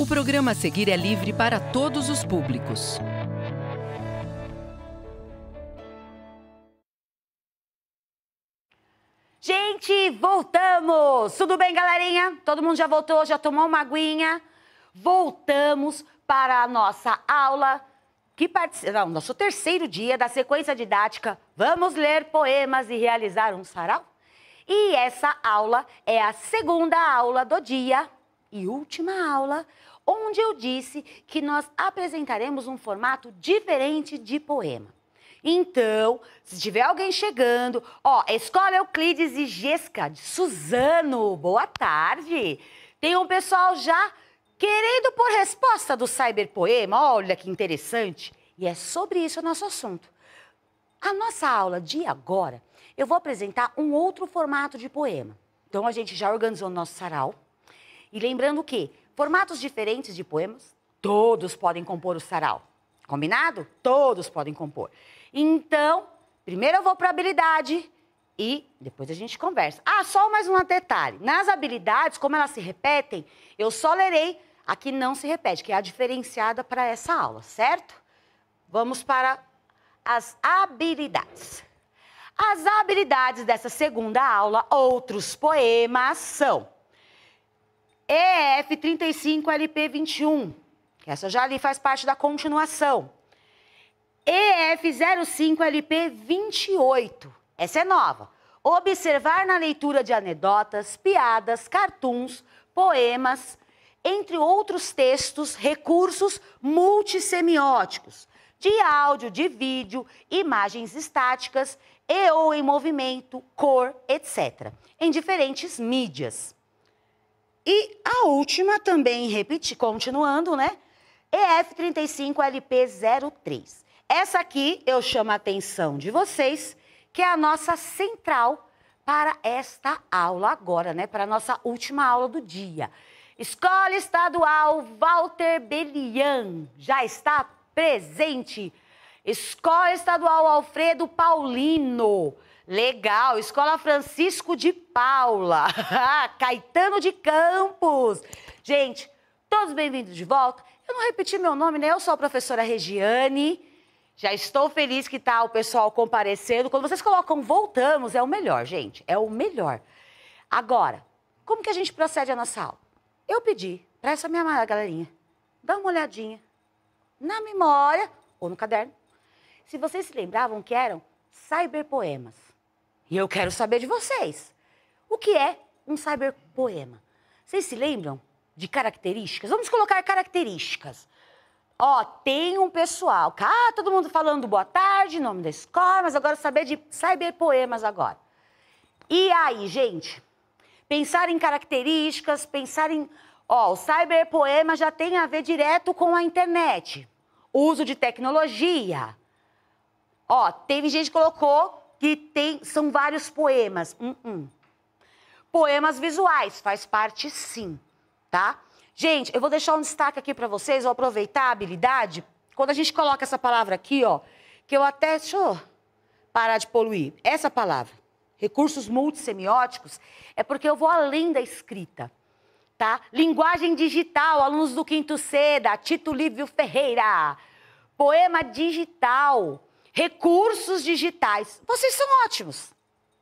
O programa a seguir é livre para todos os públicos. Gente, voltamos! Tudo bem, galerinha? Todo mundo já voltou, já tomou uma aguinha? Voltamos para a nossa aula, que participa, o nosso terceiro dia da sequência didática. Vamos ler poemas e realizar um sarau? E essa aula é a segunda aula do dia e última aula onde eu disse que nós apresentaremos um formato diferente de poema. Então, se tiver alguém chegando, ó, Escola Euclides e Gesca, de Suzano, boa tarde. Tem um pessoal já querendo por resposta do cyberpoema, olha que interessante. E é sobre isso o nosso assunto. A nossa aula de agora, eu vou apresentar um outro formato de poema. Então, a gente já organizou o nosso sarau. E lembrando que Formatos diferentes de poemas, todos podem compor o sarau. Combinado? Todos podem compor. Então, primeiro eu vou para habilidade e depois a gente conversa. Ah, só mais um detalhe. Nas habilidades, como elas se repetem, eu só lerei a que não se repete, que é a diferenciada para essa aula, certo? Vamos para as habilidades. As habilidades dessa segunda aula, outros poemas são EF 35LP21, que essa já ali faz parte da continuação. EF 05LP28, essa é nova. Observar na leitura de anedotas, piadas, cartuns, poemas, entre outros textos, recursos multissemióticos, de áudio, de vídeo, imagens estáticas e ou em movimento, cor, etc., em diferentes mídias. E a última também, repetir, continuando, né? EF35LP03. Essa aqui eu chamo a atenção de vocês, que é a nossa central para esta aula agora, né? Para a nossa última aula do dia. Escola Estadual Walter Belian já está presente. Escola Estadual Alfredo Paulino Legal, Escola Francisco de Paula, Caetano de Campos. Gente, todos bem-vindos de volta. Eu não repeti meu nome, né? Eu sou a professora Regiane. Já estou feliz que tá o pessoal comparecendo. Quando vocês colocam voltamos, é o melhor, gente. É o melhor. Agora, como que a gente procede a nossa aula? Eu pedi para essa minha amada galerinha, dar uma olhadinha na memória ou no caderno. Se vocês se lembravam que eram cyberpoemas. E eu quero saber de vocês. O que é um cyberpoema? Vocês se lembram de características? Vamos colocar características. Ó, tem um pessoal, Ah, todo mundo falando boa tarde, nome da escola, mas agora saber de cyberpoemas agora. E aí, gente? Pensar em características, pensar em. Ó, o cyberpoema já tem a ver direto com a internet. Uso de tecnologia. Ó, teve gente que colocou que tem, são vários poemas. Hum, hum. Poemas visuais, faz parte sim, tá? Gente, eu vou deixar um destaque aqui para vocês, vou aproveitar a habilidade. Quando a gente coloca essa palavra aqui, ó, que eu até. Deixa eu parar de poluir. Essa palavra, recursos multissemióticos, é porque eu vou além da escrita. Tá? Linguagem digital, alunos do quinto C, da Tito Lívio Ferreira. Poema digital, recursos digitais. Vocês são ótimos.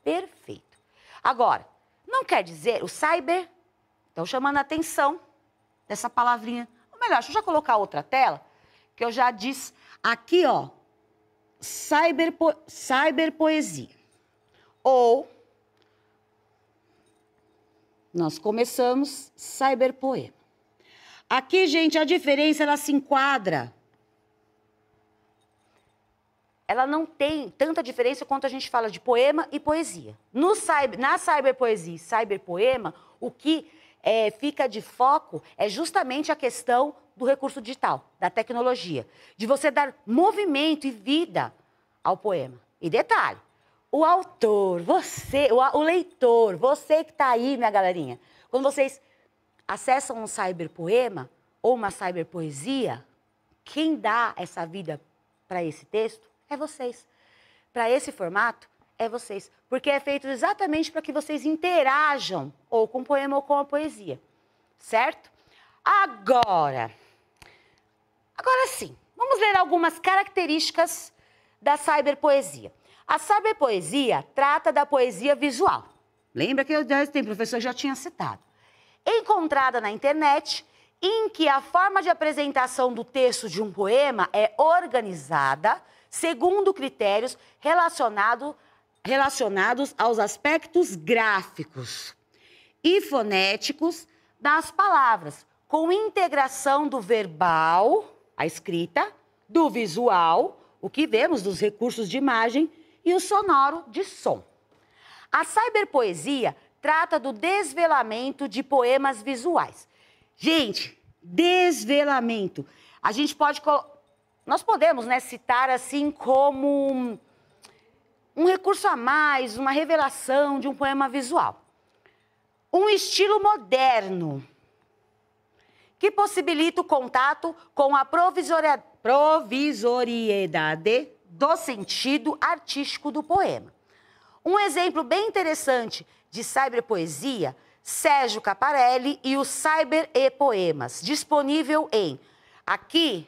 Perfeito. Agora, não quer dizer o cyber. Estão chamando a atenção dessa palavrinha. Ou melhor, deixa eu já colocar outra tela, que eu já disse. Aqui, ó, cyber, po... cyber poesia. Ou nós começamos cyberpoema. Aqui, gente, a diferença ela se enquadra ela não tem tanta diferença quanto a gente fala de poema e poesia. No cyber, na cyberpoesia e cyberpoema, o que é, fica de foco é justamente a questão do recurso digital, da tecnologia, de você dar movimento e vida ao poema. E detalhe, o autor, você, o, o leitor, você que está aí, minha galerinha, quando vocês acessam um cyberpoema ou uma cyberpoesia, quem dá essa vida para esse texto é vocês. Para esse formato, é vocês. Porque é feito exatamente para que vocês interajam ou com o poema ou com a poesia. Certo? Agora. Agora sim, vamos ler algumas características da cyberpoesia. A cyberpoesia trata da poesia visual. Lembra que eu, tem professor já tinha citado. Encontrada na internet, em que a forma de apresentação do texto de um poema é organizada segundo critérios relacionado, relacionados aos aspectos gráficos e fonéticos das palavras, com integração do verbal, a escrita, do visual, o que vemos dos recursos de imagem, e o sonoro de som. A cyberpoesia trata do desvelamento de poemas visuais. Gente, desvelamento. A gente pode nós podemos né, citar assim como um recurso a mais, uma revelação de um poema visual. Um estilo moderno que possibilita o contato com a provisoriedade do sentido artístico do poema. Um exemplo bem interessante de cyberpoesia, Sérgio Caparelli e o Cyber e Poemas, disponível em aqui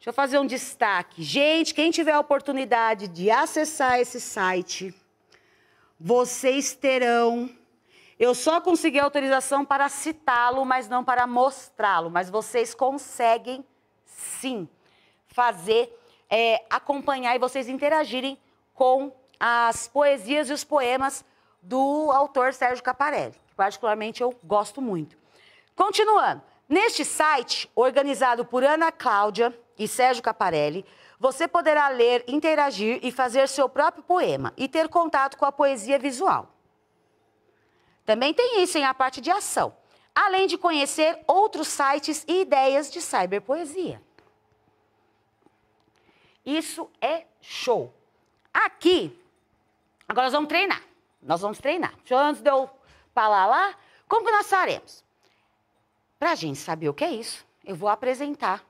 Deixa eu fazer um destaque. Gente, quem tiver a oportunidade de acessar esse site, vocês terão. Eu só consegui autorização para citá-lo, mas não para mostrá-lo. Mas vocês conseguem, sim, fazer, é, acompanhar e vocês interagirem com as poesias e os poemas do autor Sérgio Caparelli, que particularmente eu gosto muito. Continuando, neste site, organizado por Ana Cláudia, e Sérgio Caparelli, você poderá ler, interagir e fazer seu próprio poema e ter contato com a poesia visual. Também tem isso em a parte de ação, além de conhecer outros sites e ideias de cyberpoesia. Isso é show. Aqui, agora nós vamos treinar. Nós vamos treinar. Deixa eu, antes de eu falar lá, como que nós faremos? Para a gente saber o que é isso, eu vou apresentar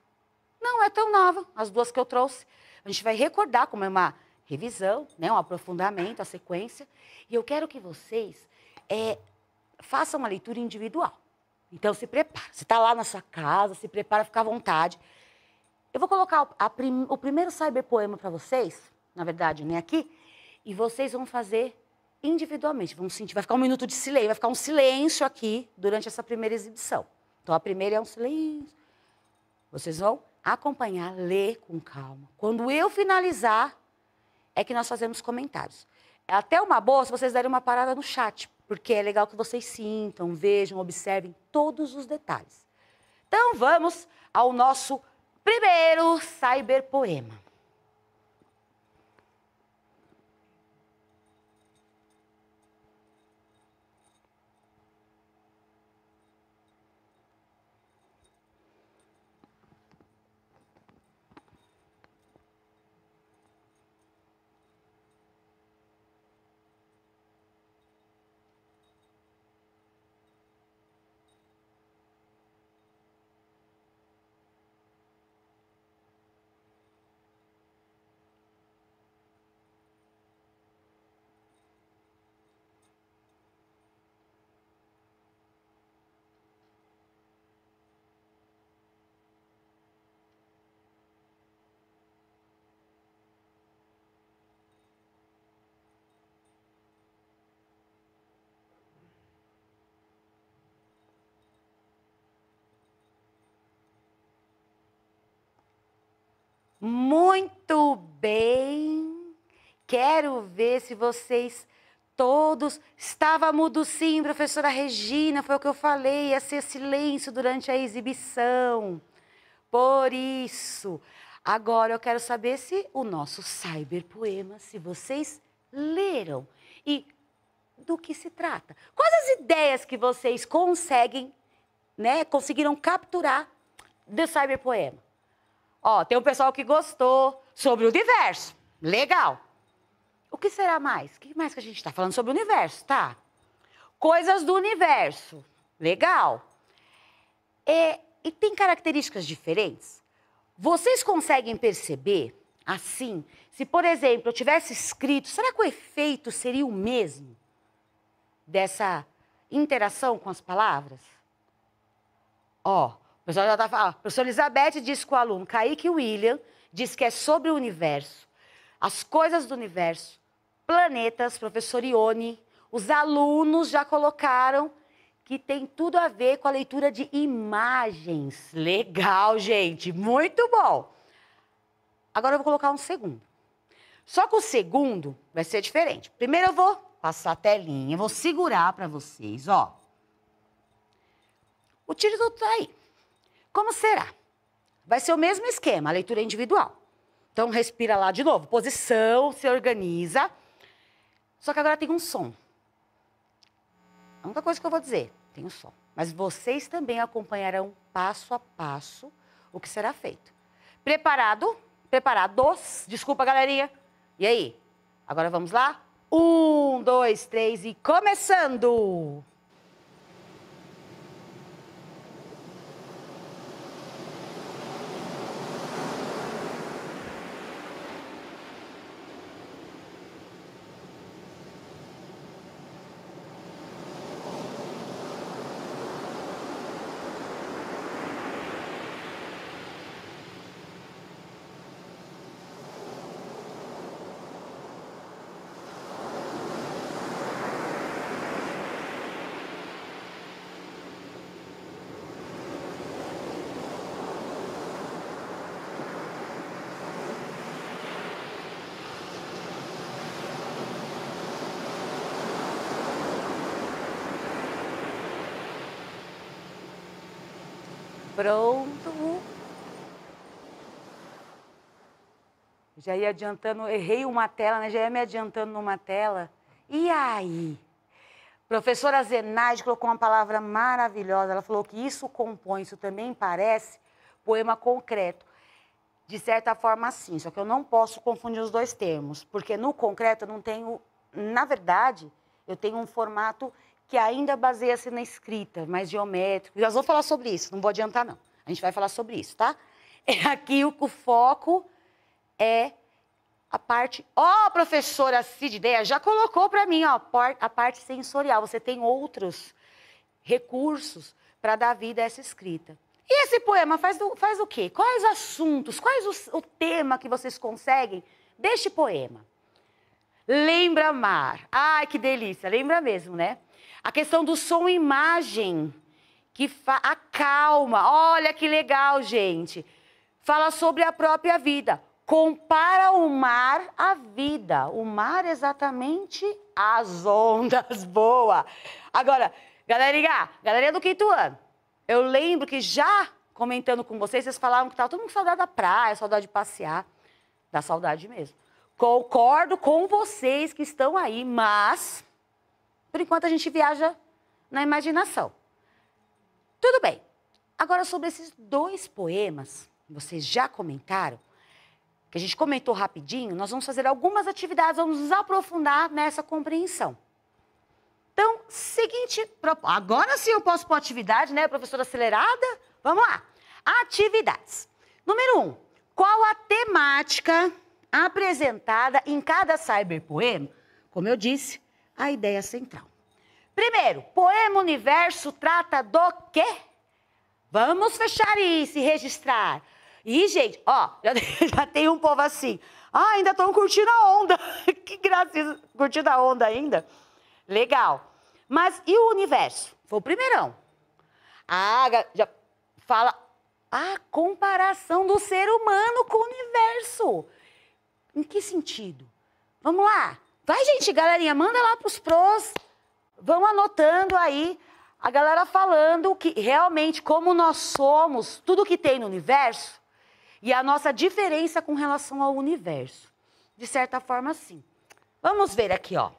não é tão nova, as duas que eu trouxe. A gente vai recordar como é uma revisão, né, um aprofundamento, a sequência. E eu quero que vocês é, façam uma leitura individual. Então, se prepara. Você está lá na sua casa, se prepara, fica à vontade. Eu vou colocar prim... o primeiro cyberpoema para vocês, na verdade, né, aqui, e vocês vão fazer individualmente. Vão sentir, vai ficar um minuto de silêncio, vai ficar um silêncio aqui durante essa primeira exibição. Então, a primeira é um silêncio. Vocês vão acompanhar, ler com calma. Quando eu finalizar, é que nós fazemos comentários. É até uma boa se vocês derem uma parada no chat, porque é legal que vocês sintam, vejam, observem todos os detalhes. Então vamos ao nosso primeiro cyberpoema. Muito bem. Quero ver se vocês todos. Estava mudo sim, professora Regina, foi o que eu falei, ia ser silêncio durante a exibição. Por isso, agora eu quero saber se o nosso cyberpoema, se vocês leram e do que se trata. Quais as ideias que vocês conseguem, né, conseguiram capturar do cyberpoema? Ó, tem um pessoal que gostou sobre o universo Legal. O que será mais? O que mais que a gente está falando sobre o universo, tá? Coisas do universo. Legal. É, e tem características diferentes? Vocês conseguem perceber, assim, se, por exemplo, eu tivesse escrito, será que o efeito seria o mesmo dessa interação com as palavras? Ó, pessoal já está falando. Professora Elizabeth disse com o aluno, Kaique William disse que é sobre o universo, as coisas do universo, planetas, professor Ione, os alunos já colocaram que tem tudo a ver com a leitura de imagens. Legal, gente, muito bom. Agora eu vou colocar um segundo. Só que o segundo vai ser diferente. Primeiro eu vou passar a telinha, vou segurar para vocês, ó. O título tá aí. Como será? Vai ser o mesmo esquema, a leitura é individual. Então, respira lá de novo. Posição, se organiza. Só que agora tem um som. A única coisa que eu vou dizer, tem um som. Mas vocês também acompanharão passo a passo o que será feito. Preparado? Preparados? Desculpa, galerinha. E aí? Agora vamos lá? Um, dois, três e começando! Pronto. Já ia adiantando, errei uma tela, né? Já ia me adiantando numa tela. E aí? Professora Zenaide colocou uma palavra maravilhosa. Ela falou que isso compõe, isso também parece poema concreto. De certa forma, sim. Só que eu não posso confundir os dois termos, porque no concreto eu não tenho, na verdade, eu tenho um formato que ainda baseia-se na escrita, mais geométrico. Nós vamos falar sobre isso, não vou adiantar, não. A gente vai falar sobre isso, tá? É aqui o, o foco é a parte. Ó, oh, professora ideia já colocou para mim, ó, a parte sensorial. Você tem outros recursos para dar vida a essa escrita. E esse poema faz, do, faz o quê? Quais assuntos, quais o, o tema que vocês conseguem deste poema? Lembra mar. Ai, que delícia. Lembra mesmo, né? A questão do som e imagem, que acalma. Olha que legal, gente. Fala sobre a própria vida. Compara o mar à vida. O mar é exatamente as ondas. Boa. Agora, galerinha, galeria do quinto ano, eu lembro que já comentando com vocês, vocês falaram que estava todo mundo com saudade da praia, saudade de passear. Dá saudade mesmo. Concordo com vocês que estão aí, mas por enquanto, a gente viaja na imaginação. Tudo bem. Agora, sobre esses dois poemas, vocês já comentaram, que a gente comentou rapidinho, nós vamos fazer algumas atividades, vamos nos aprofundar nessa compreensão. Então, seguinte. Agora sim eu posso pôr atividade, né, professora acelerada? Vamos lá. Atividades. Número um, qual a temática apresentada em cada cyberpoema? Como eu disse, a ideia central. Primeiro, poema universo trata do quê? Vamos fechar isso e registrar. E, gente, ó, já, já tem um povo assim. Ah, ainda estão curtindo a onda. que graça, curtindo a onda ainda. Legal. Mas e o universo? Foi o primeirão. Ah, já fala a comparação do ser humano com o universo. Em que sentido? Vamos lá. Vai, gente, galerinha, manda lá pros pros. Vão anotando aí a galera falando que realmente como nós somos, tudo que tem no universo e a nossa diferença com relação ao universo. De certa forma, sim. Vamos ver aqui, ó.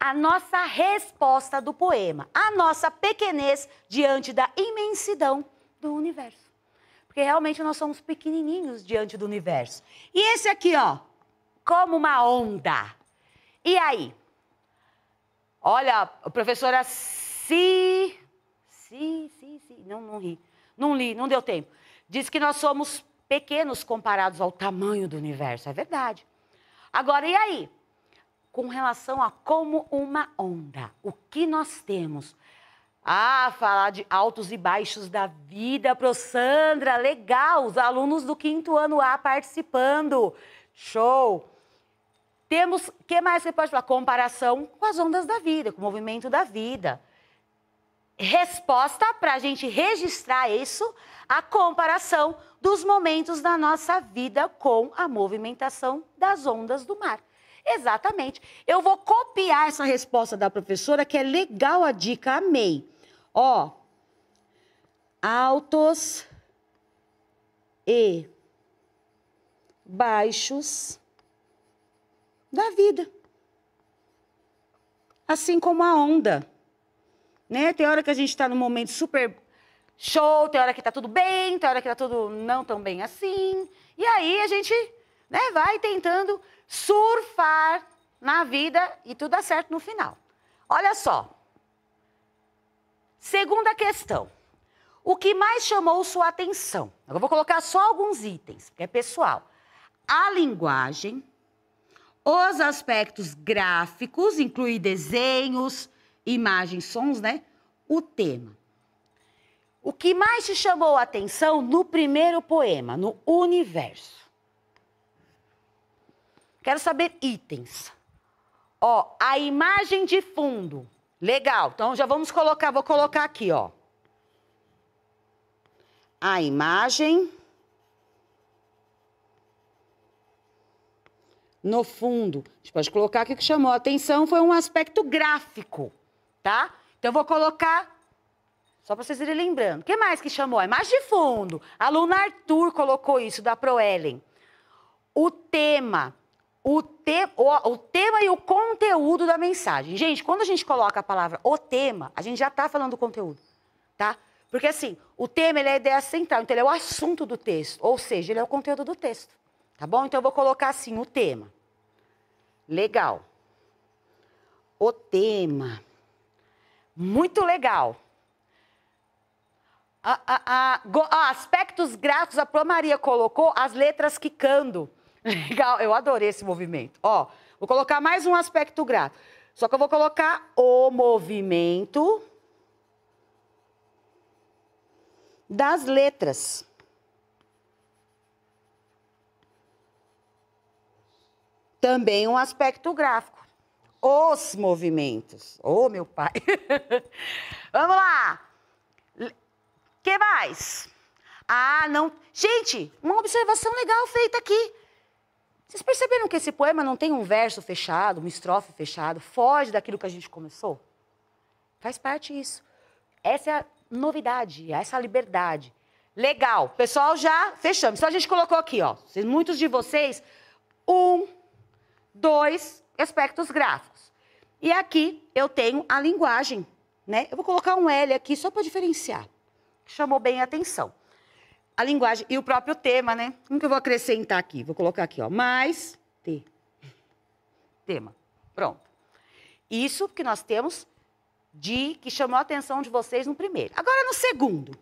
A nossa resposta do poema, a nossa pequenez diante da imensidão do universo. Porque realmente nós somos pequenininhos diante do universo. E esse aqui, ó, como uma onda. E aí? Olha, o professora Si. Si, si, si. Não, não ri. Não li, não deu tempo. Diz que nós somos pequenos comparados ao tamanho do universo. É verdade. Agora, e aí? Com relação a como uma onda, o que nós temos? Ah, falar de altos e baixos da vida, pro Sandra, legal, os alunos do quinto ano A participando, show. Temos, o que mais você pode falar? Comparação com as ondas da vida, com o movimento da vida. Resposta para a gente registrar isso, a comparação dos momentos da nossa vida com a movimentação das ondas do mar. Exatamente. Eu vou copiar essa resposta da professora, que é legal a dica, amei. Ó, altos e baixos da vida. Assim como a onda. Né? Tem hora que a gente está num momento super show, tem hora que tá tudo bem, tem hora que tá tudo não tão bem assim. E aí a gente né, vai tentando surfar na vida e tudo dá certo no final. Olha só, Segunda questão. O que mais chamou sua atenção? Eu vou colocar só alguns itens, porque é pessoal. A linguagem, os aspectos gráficos, inclui desenhos, imagens, sons, né? O tema. O que mais te chamou a atenção no primeiro poema, no universo? Quero saber itens. Ó, a imagem de fundo. Legal. Então já vamos colocar, vou colocar aqui, ó. A imagem no fundo. A gente pode colocar que o que chamou a atenção foi um aspecto gráfico, tá? Então eu vou colocar só para vocês irem lembrando. O que mais que chamou? A imagem de fundo. A Luna Arthur colocou isso da Proellen. O tema o, te, o, o tema e o conteúdo da mensagem. Gente, quando a gente coloca a palavra o tema, a gente já está falando do conteúdo, tá? Porque assim, o tema ele é a ideia central, então ele é o assunto do texto, ou seja, ele é o conteúdo do texto, tá bom? Então eu vou colocar assim o tema. Legal. O tema. Muito legal. A, a, go, aspectos gráficos, a Pro Maria colocou as letras quicando. Legal, eu adorei esse movimento. Ó, vou colocar mais um aspecto grato. Só que eu vou colocar o movimento das letras. Também um aspecto gráfico. Os movimentos. Ô, oh, meu pai. Vamos lá. que mais? Ah, não. Gente, uma observação legal feita aqui. Vocês perceberam que esse poema não tem um verso fechado, uma estrofe fechada, foge daquilo que a gente começou? Faz parte isso. Essa é a novidade, essa é a liberdade. Legal, pessoal, já fechamos. Então a gente colocou aqui, ó. Muitos de vocês, um, dois aspectos gráficos. E aqui eu tenho a linguagem, né? Eu vou colocar um L aqui só para diferenciar. Chamou bem a atenção a linguagem e o próprio tema, né? Como que eu vou acrescentar aqui? Vou colocar aqui, ó, mais T. Tema. Pronto. Isso que nós temos de que chamou a atenção de vocês no primeiro. Agora no segundo.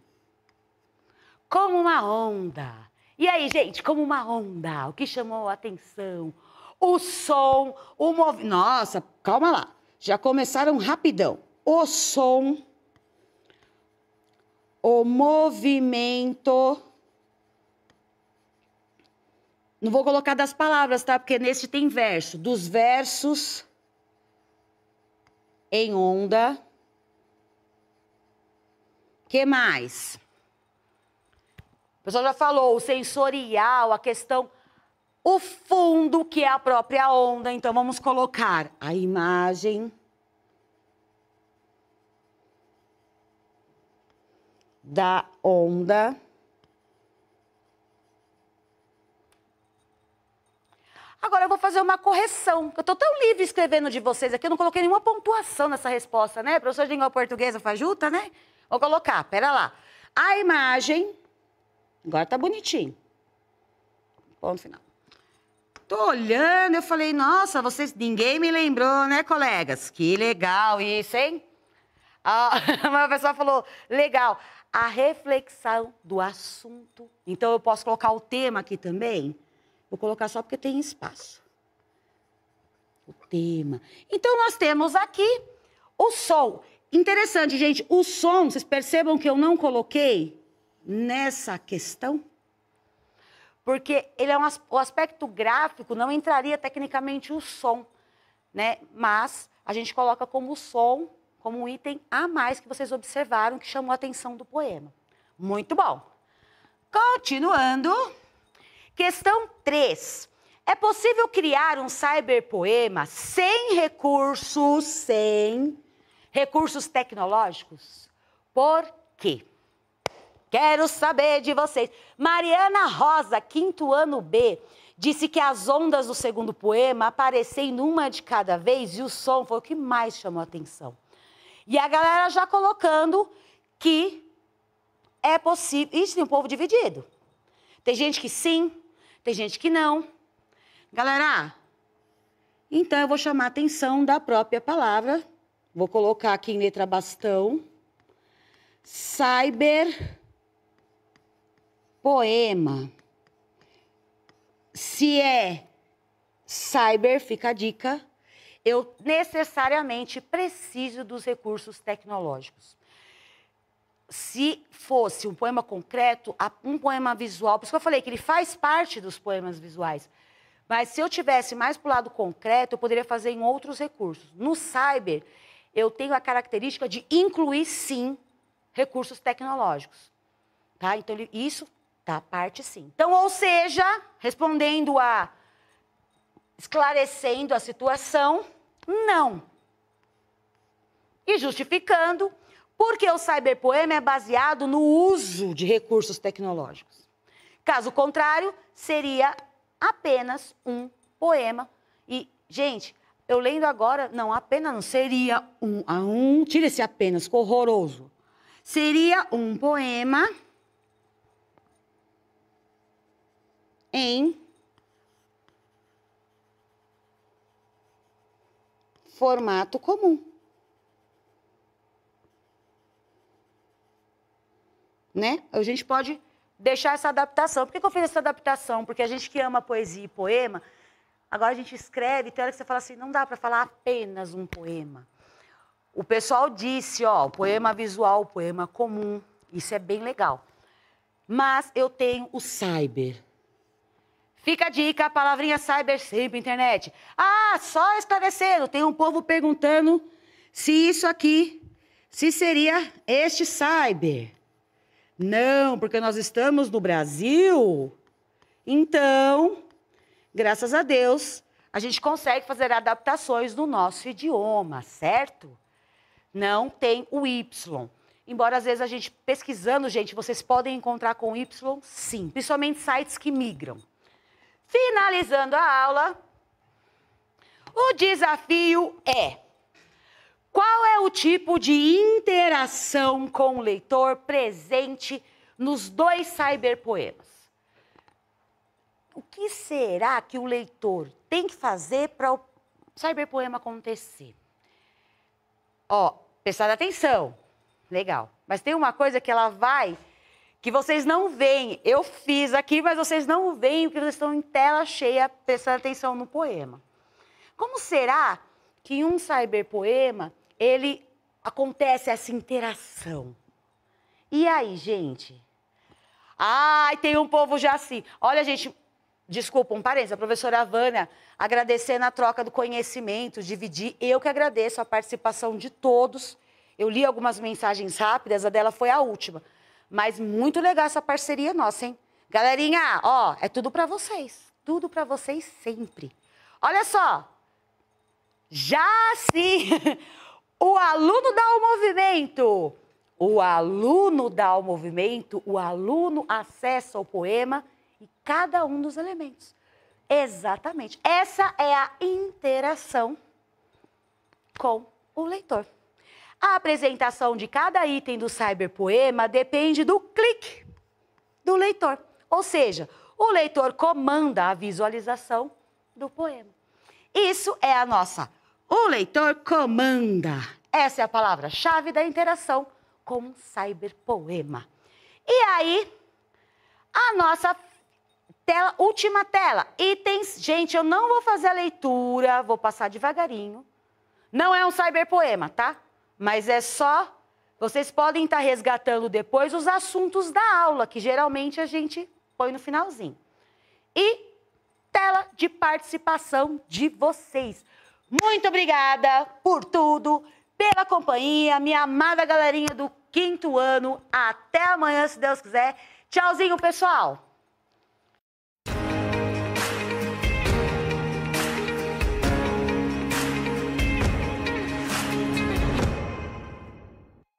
Como uma onda. E aí, gente, como uma onda, o que chamou a atenção? O som, o movimento. Nossa, calma lá. Já começaram rapidão. O som o movimento. Não vou colocar das palavras, tá? Porque neste tem verso. Dos versos em onda. Que mais? O pessoal já falou, o sensorial, a questão o fundo que é a própria onda. Então vamos colocar a imagem da onda Agora eu vou fazer uma correção. Eu estou tão livre escrevendo de vocês aqui, eu não coloquei nenhuma pontuação nessa resposta, né? Professor de língua portuguesa fajuta, né? Vou colocar, pera lá. A imagem. Agora tá bonitinho. Ponto final. Tô olhando, eu falei, nossa, vocês. Ninguém me lembrou, né, colegas? Que legal isso, hein? Ah, uma pessoa falou, legal a reflexão do assunto. Então, eu posso colocar o tema aqui também? Vou colocar só porque tem espaço. O tema. Então, nós temos aqui o sol. Interessante, gente, o som, vocês percebam que eu não coloquei nessa questão? Porque ele é um, o aspecto gráfico não entraria tecnicamente o som, né? Mas a gente coloca como som como um item a mais que vocês observaram que chamou a atenção do poema. Muito bom. Continuando, questão 3. É possível criar um cyberpoema sem recursos, sem recursos tecnológicos? Por quê? Quero saber de vocês. Mariana Rosa, quinto ano B, disse que as ondas do segundo poema aparecem numa de cada vez e o som foi o que mais chamou a atenção. E a galera já colocando que é possível. Isso tem um povo dividido. Tem gente que sim, tem gente que não. Galera, então eu vou chamar a atenção da própria palavra. Vou colocar aqui em letra bastão. Cyber poema. Se é cyber, fica a dica eu necessariamente preciso dos recursos tecnológicos. Se fosse um poema concreto, um poema visual, por isso que eu falei que ele faz parte dos poemas visuais. Mas se eu tivesse mais para o lado concreto, eu poderia fazer em outros recursos. No cyber, eu tenho a característica de incluir, sim, recursos tecnológicos. Tá? Então, isso tá parte, sim. Então, ou seja, respondendo a esclarecendo a situação, não. E justificando, porque o cyberpoema é baseado no uso de recursos tecnológicos. Caso contrário, seria apenas um poema. E, gente, eu lendo agora, não, apenas não, seria um a ah, um, tira esse apenas, horroroso. Seria um poema em formato comum. Né? A gente pode deixar essa adaptação. Por que, que eu fiz essa adaptação? Porque a gente que ama poesia e poema, agora a gente escreve, tem hora que você fala assim, não dá para falar apenas um poema. O pessoal disse, ó, poema visual, poema comum, isso é bem legal. Mas eu tenho o cyber, Fica a dica, a palavrinha cyber sempre internet. Ah, só esclarecendo, tem um povo perguntando se isso aqui, se seria este cyber. Não, porque nós estamos no Brasil. Então, graças a Deus, a gente consegue fazer adaptações no nosso idioma, certo? Não tem o Y. Embora às vezes a gente pesquisando, gente, vocês podem encontrar com Y, sim. Principalmente sites que migram. Finalizando a aula, o desafio é: qual é o tipo de interação com o leitor presente nos dois cyberpoemas? O que será que o leitor tem que fazer para o cyberpoema acontecer? Ó, prestar atenção. Legal. Mas tem uma coisa que ela vai que vocês não veem. Eu fiz aqui, mas vocês não veem porque vocês estão em tela cheia prestando atenção no poema. Como será que um cyberpoema ele acontece essa interação? E aí, gente? Ai, tem um povo já assim. Olha, gente, desculpa, um parênteses, a professora Havana agradecendo a troca do conhecimento, dividir. Eu que agradeço a participação de todos. Eu li algumas mensagens rápidas, a dela foi a última. Mas muito legal essa parceria nossa, hein? Galerinha, ó, é tudo para vocês. Tudo para vocês sempre. Olha só. Já sim, o aluno dá o movimento, o aluno dá o movimento, o aluno acessa o poema e cada um dos elementos. Exatamente. Essa é a interação com o leitor. A apresentação de cada item do cyberpoema depende do clique do leitor. Ou seja, o leitor comanda a visualização do poema. Isso é a nossa. O leitor comanda. Essa é a palavra-chave da interação com um cyberpoema. E aí, a nossa tela, última tela, itens. Gente, eu não vou fazer a leitura, vou passar devagarinho. Não é um cyberpoema, tá? mas é só. Vocês podem estar tá resgatando depois os assuntos da aula, que geralmente a gente põe no finalzinho. E tela de participação de vocês. Muito obrigada por tudo, pela companhia, minha amada galerinha do quinto ano. Até amanhã, se Deus quiser. Tchauzinho, pessoal!